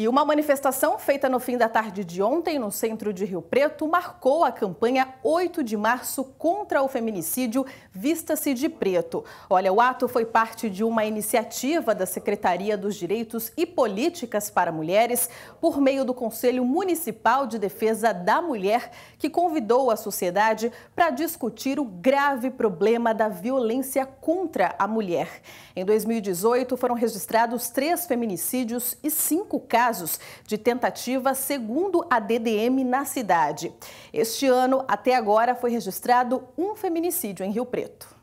E uma manifestação feita no fim da tarde de ontem no centro de Rio Preto marcou a campanha 8 de março contra o feminicídio Vista-se de Preto. Olha, o ato foi parte de uma iniciativa da Secretaria dos Direitos e Políticas para Mulheres por meio do Conselho Municipal de Defesa da Mulher, que convidou a sociedade para discutir o grave problema da violência contra a mulher. Em 2018, foram registrados três feminicídios e cinco casos casos de tentativa, segundo a DDM, na cidade. Este ano, até agora, foi registrado um feminicídio em Rio Preto.